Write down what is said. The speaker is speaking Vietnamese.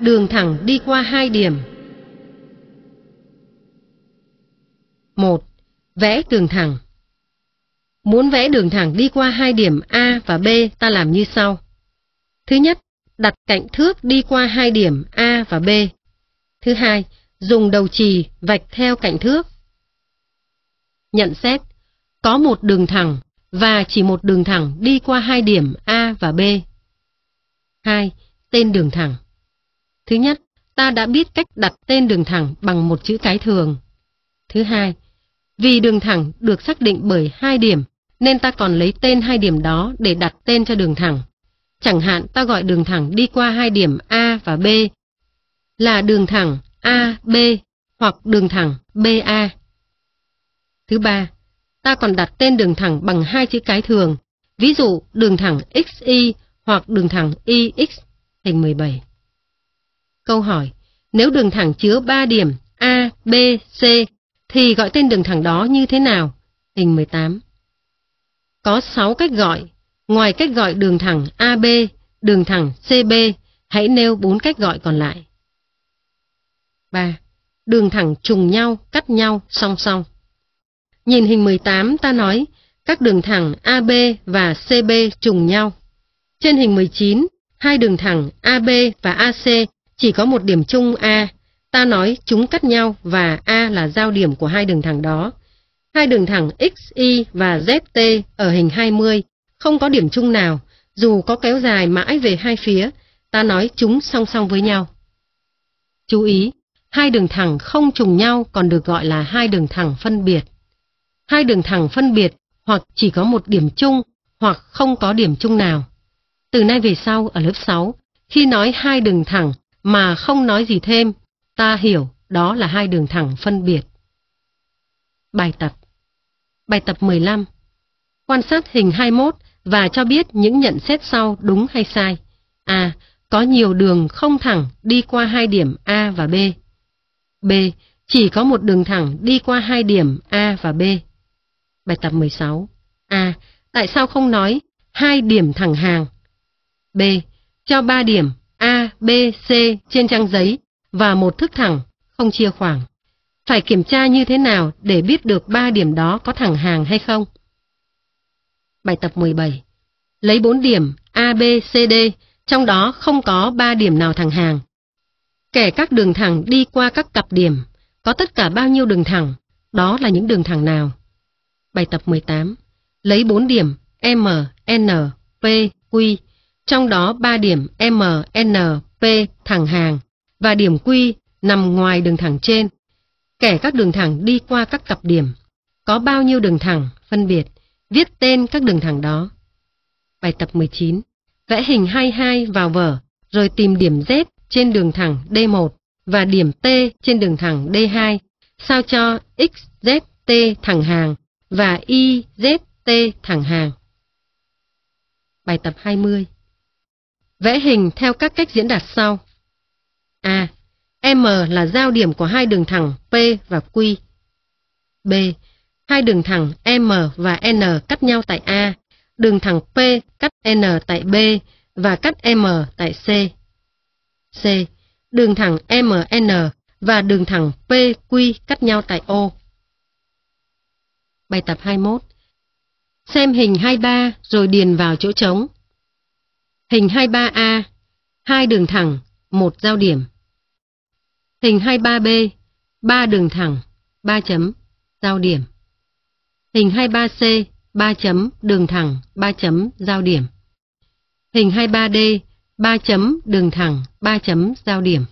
đường thẳng đi qua hai điểm. một Vẽ đường thẳng Muốn vẽ đường thẳng đi qua hai điểm A và B ta làm như sau. Thứ nhất, đặt cạnh thước đi qua hai điểm A và B. Thứ hai, dùng đầu chì vạch theo cạnh thước. Nhận xét, có một đường thẳng và chỉ một đường thẳng đi qua hai điểm A và B. 2. Tên đường thẳng Thứ nhất, ta đã biết cách đặt tên đường thẳng bằng một chữ cái thường. Thứ hai, vì đường thẳng được xác định bởi hai điểm, nên ta còn lấy tên hai điểm đó để đặt tên cho đường thẳng. Chẳng hạn ta gọi đường thẳng đi qua hai điểm A và B là đường thẳng AB hoặc đường thẳng BA. Thứ ba, ta còn đặt tên đường thẳng bằng hai chữ cái thường, ví dụ đường thẳng XY hoặc đường thẳng YX hình 17 câu hỏi. Nếu đường thẳng chứa 3 điểm A, B, C thì gọi tên đường thẳng đó như thế nào? Hình 18 Có 6 cách gọi. Ngoài cách gọi đường thẳng AB, đường thẳng CB, hãy nêu 4 cách gọi còn lại. 3. Đường thẳng trùng nhau, cắt nhau, song song. Nhìn hình 18 ta nói các đường thẳng AB và CB trùng nhau. Trên hình 19, hai đường thẳng AB và AC chỉ có một điểm chung A, ta nói chúng cắt nhau và A là giao điểm của hai đường thẳng đó. Hai đường thẳng X, Y và ZT ở hình 20 không có điểm chung nào, dù có kéo dài mãi về hai phía, ta nói chúng song song với nhau. Chú ý, hai đường thẳng không trùng nhau còn được gọi là hai đường thẳng phân biệt. Hai đường thẳng phân biệt hoặc chỉ có một điểm chung hoặc không có điểm chung nào. Từ nay về sau ở lớp 6, khi nói hai đường thẳng mà không nói gì thêm. Ta hiểu đó là hai đường thẳng phân biệt. Bài tập Bài tập 15 Quan sát hình 21 và cho biết những nhận xét sau đúng hay sai. A. À, có nhiều đường không thẳng đi qua hai điểm A và B. B. Chỉ có một đường thẳng đi qua hai điểm A và B. Bài tập 16 A. À, tại sao không nói hai điểm thẳng hàng? B. Cho ba điểm A, B, C trên trang giấy và một thước thẳng, không chia khoảng. Phải kiểm tra như thế nào để biết được ba điểm đó có thẳng hàng hay không? Bài tập 17 Lấy 4 điểm A, B, C, D, trong đó không có 3 điểm nào thẳng hàng. Kẻ các đường thẳng đi qua các cặp điểm, có tất cả bao nhiêu đường thẳng, đó là những đường thẳng nào? Bài tập 18 Lấy 4 điểm M, N, P, Q trong đó 3 điểm M, N, P thẳng hàng và điểm Q nằm ngoài đường thẳng trên. Kẻ các đường thẳng đi qua các cặp điểm. Có bao nhiêu đường thẳng, phân biệt, viết tên các đường thẳng đó. Bài tập 19. Vẽ hình 22 vào vở, rồi tìm điểm Z trên đường thẳng D1 và điểm T trên đường thẳng D2, sao cho X, Z, T thẳng hàng và Y, Z, T thẳng hàng. Bài tập 20 Vẽ hình theo các cách diễn đạt sau. A. M là giao điểm của hai đường thẳng P và Q. B. Hai đường thẳng M và N cắt nhau tại A, đường thẳng P cắt N tại B và cắt M tại C. C. Đường thẳng MN và đường thẳng PQ cắt nhau tại O. Bài tập 21 Xem hình 23 rồi điền vào chỗ trống. Hình 23A, hai đường thẳng, một giao điểm. Hình 23B, ba đường thẳng, 3 chấm, giao điểm. Hình 23C, 3 chấm, đường thẳng, 3 chấm, giao điểm. Hình 23D, 3 chấm, đường thẳng, 3 chấm, giao điểm.